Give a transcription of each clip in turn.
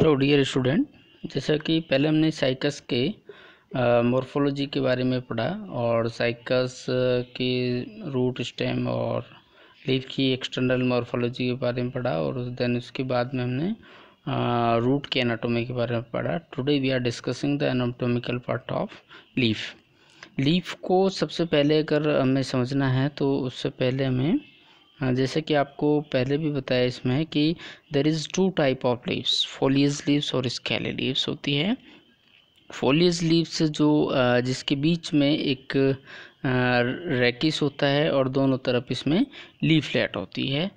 hello dear student जैसा कि पहले हमने साइकस के मोर्फोलॉजी के बारे में पढ़ा और साइकस के रूट स्टेम और लीफ की एक्सटर्नल मोरफोलॉजी के बारे में पढ़ा और देन उसके बाद में हमने रूट के एनाटोमी के बारे में पढ़ा today we are discussing the anatomical part of leaf leaf को सबसे पहले अगर हमें समझना है तो उससे पहले हमें हाँ, जैसे कि आपको पहले भी बताया इसमें कि there is two type of leaves foliage leaves और स्केले लीव्स होती है फोलियज लीव्स जो जिसके बीच में एक रैकिस होता है और दोनों तरफ इसमें लीफलेट होती है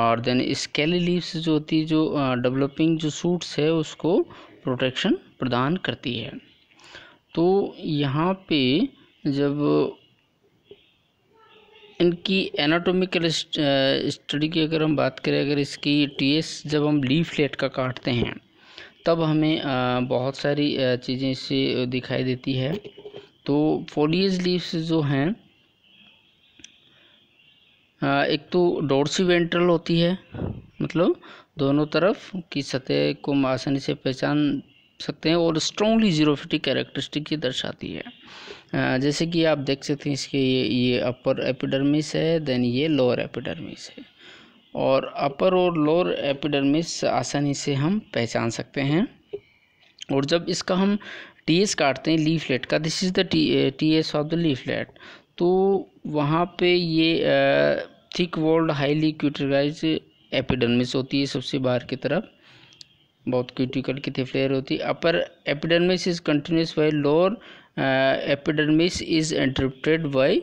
और देन स्केले लीव्स जो होती है जो डेवलपिंग जो सूट्स है उसको प्रोटेक्शन प्रदान करती है तो यहाँ पे जब इनकी एनाटोमिकल स्टडी की अगर हम बात करें अगर इसकी टीएस जब हम लीफलेट का काटते हैं तब हमें बहुत सारी चीज़ें इससे दिखाई देती है तो फोलियज लीव्स जो हैं एक तो डोरसी वेंट्रल होती है मतलब दोनों तरफ की सतह को आसानी से पहचान सकते हैं और स्ट्रॉन्गली जीरोफिटिक कैरेक्टरिस्टिक ये दर्शाती है जैसे कि आप देख सकते हैं इसके ये ये अपर एपिडर्मिस है देन ये लोअर एपिडर्मिस है और अपर और लोअर एपिडर्मिस आसानी से हम पहचान सकते हैं और जब इसका हम टी एस काटते हैं लीफलेट का this is the T S of the leaflet तो वहाँ पे ये thick walled highly cutinized epidermis होती है सबसे बाहर की तरफ बहुत क्यूटिकल की थिफ्लेयर होती है upper epidermis is continuous by lower epidermis is interrupted by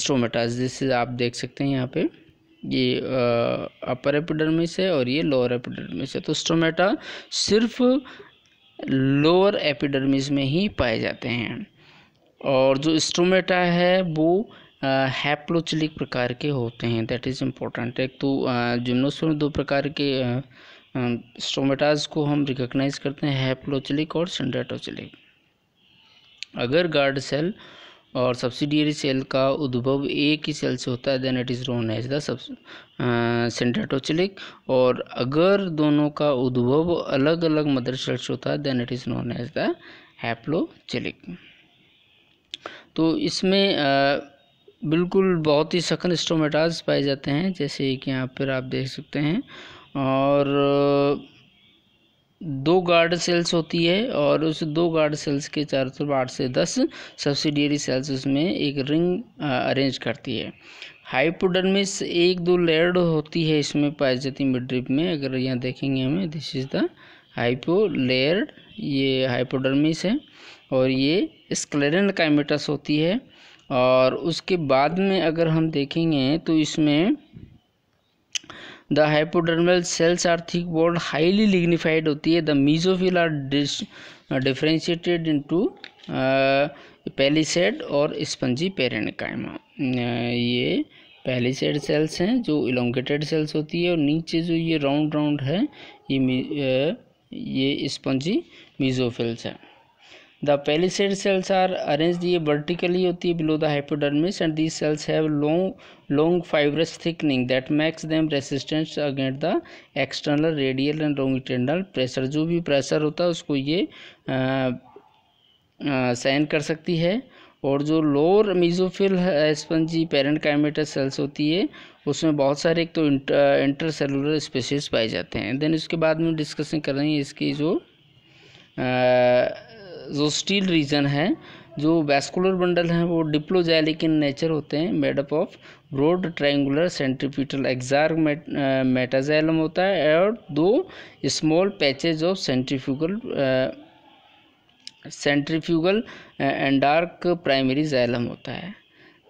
stomatas this आप देख सकते हैं यहाँ पे ये अपर uh, एपिडर्मिस है और ये लोअर एपिडर्मिस है तो स्ट्रोमेटा सिर्फ लोअर एपिडर्मिस में ही पाए जाते हैं और जो स्ट्रोमेटा है वो हैप्लोचिलिक uh, प्रकार के होते हैं दैट इज़ इम्पोर्टेंट एक तो जिम्नोस्पर्म uh, दो प्रकार के स्टोमेटाज को हम रिकॉग्नाइज करते हैं हेप्लोचलिक और सेंडेटोचलिक अगर गार्ड सेल और सब्सिडियरी सेल का उद्भव एक ही सेल से होता है then it is known as the और अगर दोनों का उद्भव अलग अलग मदर सेल से होता है then it is known as the haplocheilic तो इसमें आ, बिल्कुल बहुत ही सखन स्टोमेटाज पाए जाते हैं जैसे कि यहाँ पर आप देख सकते हैं और दो गार्ड सेल्स होती है और उस दो गार्ड सेल्स के चार तरफ आठ से दस सब्सिडियरी सेल्स उसमें एक रिंग अरेंज करती है हाइपोडर्मिस एक दो लेयर्ड होती है इसमें पाई जाती मिड्रिप में अगर यहाँ देखेंगे हमें this is the hypo layered ये हाइपोडर्मिस है और ये स्क्लेरन काइमेटस होती है और उसके बाद में अगर हम देखेंगे तो इसमें the hypodermal cells are thick walled highly lignified होती है the mesophyll are differentiated into palisade और स्पंजी पेरेनकाइमा uh, ये पैलीसेड सेल्स हैं जो इलोंगेटेड सेल्स होती है और नीचे जो ये राउंड राउंड है ये uh, ये स्पंजी मीजोफिल्स है the palisade cells are arrange ये वर्टिकली होती है below the hypodermis and these cells have long long fibrous thickening that makes them resistance against the external radial and long internal pressure जो भी pressure होता है उसको ये सहन कर सकती है और जो lower mesophyll spongy parenchymatous cells होती है उसमें बहुत सारे एक तो इंटर सेलुलर स्पेसिस पाए जाते हैं देन उसके बाद में डिस्कशन कर रहे हैं इसकी जो जो स्टील रीजन है जो वैस्कुलर बंडल हैं वो डिप्लोजैलिक इन नेचर होते हैं made up of broad triangular centripetal exarch metaxylem होता है और दो small patches of centrifugal centrifugal and dark primary xylem होता है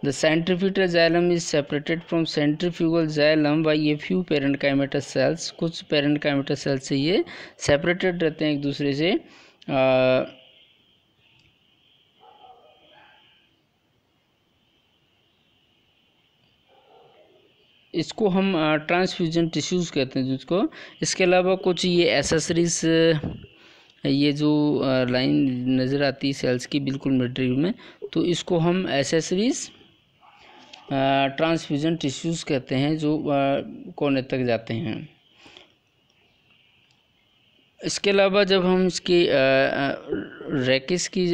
the centrifugal xylem is separated from centrifugal xylem by a few parenchymatous cells कुछ parenchymatous cells से ये separated रहते हैं एक दूसरे से uh, इसको हम ट्रांसफ्यूजन टिश्यूज़ कहते हैं जिसको इसके अलावा कुछ ये एसेसरीज ये जो लाइन नज़र आती है सेल्स की बिल्कुल मटेरियल में तो इसको हम एसेसरीज ट्रांसफ्यूजन टिश्यूज़ कहते हैं जो कोने तक जाते हैं इसके अलावा जब हम इसकी रैकिस की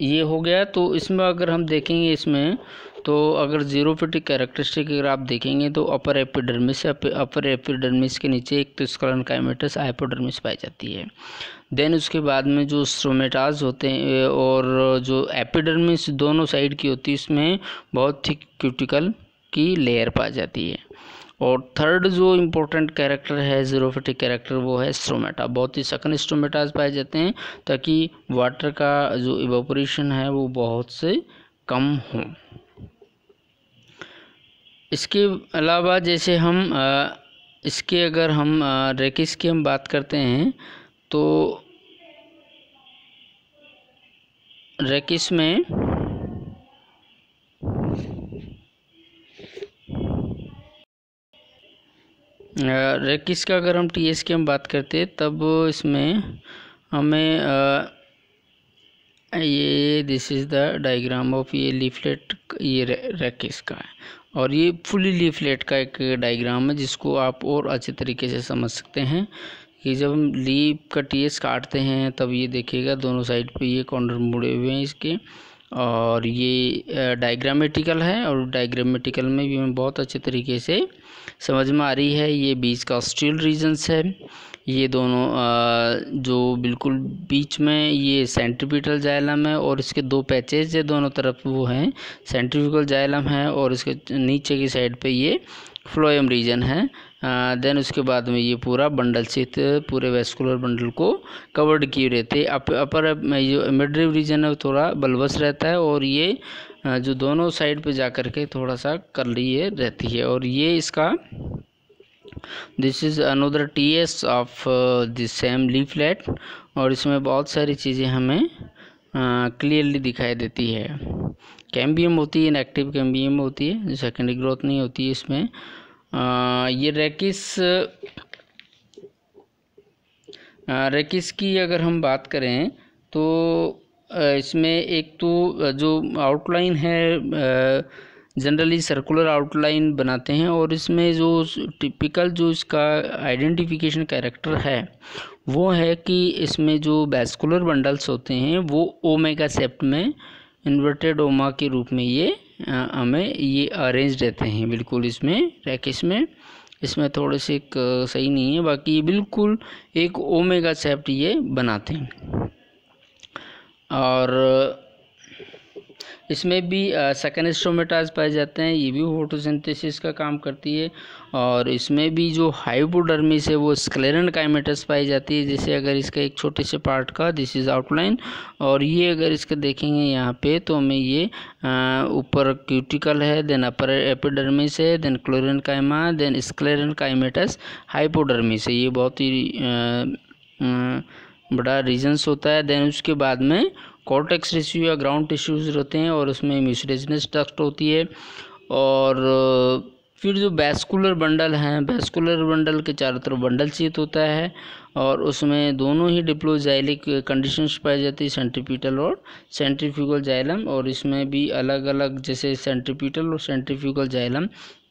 ये हो गया तो इसमें अगर हम देखेंगे इसमें तो अगर जीरोपेटिक कैरेक्टरिस्टिक अगर आप देखेंगे तो अपर एपिडर्मिस अपर एपिडर्मिस के नीचे एक तो स्कलन काइमेटस आइपोडर्मिस पाई जाती है देन उसके बाद में जो स्ट्रोमेटाज होते हैं और जो एपिडर्मिस दोनों साइड की होती है उसमें बहुत थिक क्यूटिकल की लेयर पाई जाती है और थर्ड जो इम्पोर्टेंट कैरेक्टर है जीरोफिटिक कैरेक्टर वो है स्ट्रोमेटा बहुत ही सकन स्ट्रोमेटाज पाए जाते हैं ताकि वाटर का जो इवोपोरेशन है वो बहुत से कम हो इसके अलावा जैसे हम इसके अगर हम रेकिस की हम बात करते हैं तो रेकिस में रेकिस का अगर हम टी एस की हम बात करते तब इसमें हमें ये this is the diagram of ये लीफलेट ये रेकिस का है और ये फुली लीफलेट का एक डायग्राम है जिसको आप और अच्छे तरीके से समझ सकते हैं कि जब हम लीप का टीएस काटते हैं तब ये देखिएगा दोनों साइड पे ये कॉर्नर मुड़े हुए हैं इसके और ये डायग्रामेटिकल है और डायग्रामेटिकल में भी हमें बहुत अच्छे तरीके से समझ में आ रही है ये बीच का स्टील रीजन्स है ये दोनों जो बिल्कुल बीच में ये सेंट्रिपिटल जाइलम है और इसके दो पैचेज है दोनों तरफ वो हैं सेंट्रिपिकल जाइलम है और इसके नीचे की साइड पे ये फ्लोएम रीजन है देन उसके बाद में ये पूरा बंडल सित पूरे वेस्कुलर बंडल को कवर्ड किए रहते हैं अप, अपर जो मिड्रिव रीजन है वो थोड़ा बलबस रहता है और ये जो दोनों साइड पे जा कर के थोड़ा सा लिए रहती है और ये इसका this is another T S of this same leaflet और इसमें बहुत सारी चीज़ें हमें क्लियरली दिखाई देती है कैम्बियम होती है इनएक्टिव कैम्बियम होती है सेकेंडरी ग्रोथ नहीं होती है इसमें आ, ये रेकिस रेकिस की अगर हम बात करें तो इसमें एक तो जो आउटलाइन है जनरली सर्कुलर आउटलाइन बनाते हैं और इसमें जो टिपिकल जो इसका आइडेंटिफिकेशन कैरेक्टर है वो है कि इसमें जो बैस्कुलर बंडल्स होते हैं वो ओमेगा सेप्ट में इन्वर्टेड ओमा के रूप में ये हमें ये अरेंज रहते हैं बिल्कुल इसमें रैकेश में इसमें थोड़े से एक सही नहीं है बाकी ये बिल्कुल एक ओमेगा सेप्ट ये बनाते हैं और इसमें भी सेकेंड स्टोमेटाज पाए जाते हैं ये भी फोटोसिंथेसिस का काम करती है और इसमें भी जो हाइपोडर्मिस है वो स्क्लेरन काइमेटस पाई जाती है जैसे अगर इसका एक छोटे से पार्ट का दिस इज़ आउटलाइन और ये अगर इसका देखेंगे यहाँ पे तो हमें ये ऊपर क्यूटिकल है देन अपर एपिडर्मिस है then chlorenchyma then sclerenchymatous hypodermis है ये बहुत ही आ, आ, बड़ा रीजन्स होता है देन उसके बाद में कॉर्टेक्स टिश्यू या ग्राउंड टिश्यूज़ रहते हैं और उसमें म्यूसरेजनस डस्ट होती है और फिर जो बैस्कुलर बंडल हैं बैस्कुलर बंडल के चारों तरफ बंडल चीत होता है और उसमें दोनों ही डिप्लोजाइलिक कंडीशंस पाई जाती है सेंट्रीपिटल और सेंट्रीफ्यूगल जाइलम और इसमें भी अलग अलग जैसे सेंट्रीपिटल और सेंट्रीफ्यूगल जाइलम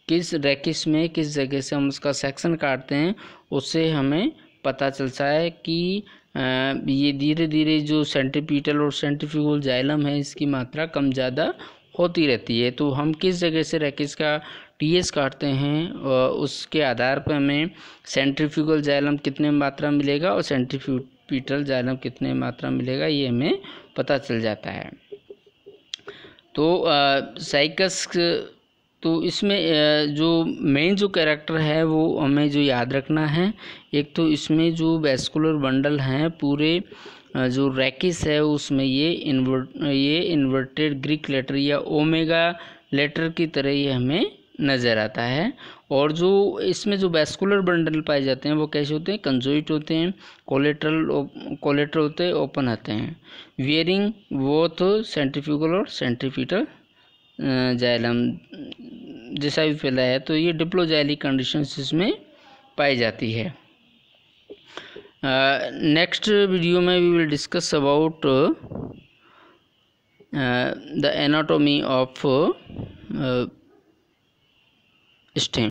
किस रैकिस में किस जगह से हम उसका सेक्शन काटते हैं उससे हमें पता चलता है कि ये धीरे धीरे जो सेंट्रीपीटल और सेंट्रीफ्यूगल जाइलम है इसकी मात्रा कम ज़्यादा होती रहती है तो हम किस जगह से रैकेज का टीएस काटते हैं उसके आधार पर हमें सेंट्रीफ्यूगल जाइलम कितने मात्रा मिलेगा और सेंट्रीफ्यूपीटल जाइलम कितने मात्रा मिलेगा ये हमें पता चल जाता है तो साइकस तो इसमें जो मेन जो कैरेक्टर है वो हमें जो याद रखना है एक तो इसमें जो वेस्कुलर बंडल हैं पूरे जो रैकिस है उसमें ये इन्वर्ट ये इन्वर्टेड ग्रीक लेटर या ओमेगा लेटर की तरह ये हमें नज़र आता है और जो इसमें जो वेस्कुलर बंडल पाए जाते हैं वो कैसे होते हैं कंजोइट होते हैं कोलेट्रल कोलेट्रल होते हैं ओपन आते हैं वियरिंग वो तो सेंट्रिफ्यूगल और सेंट्रिफिटल जाइलम जैसा भी फैला है तो ये डिप्लोजाइलिक कंडीशन इसमें पाई जाती है नेक्स्ट वीडियो में we will discuss about the anatomy of stem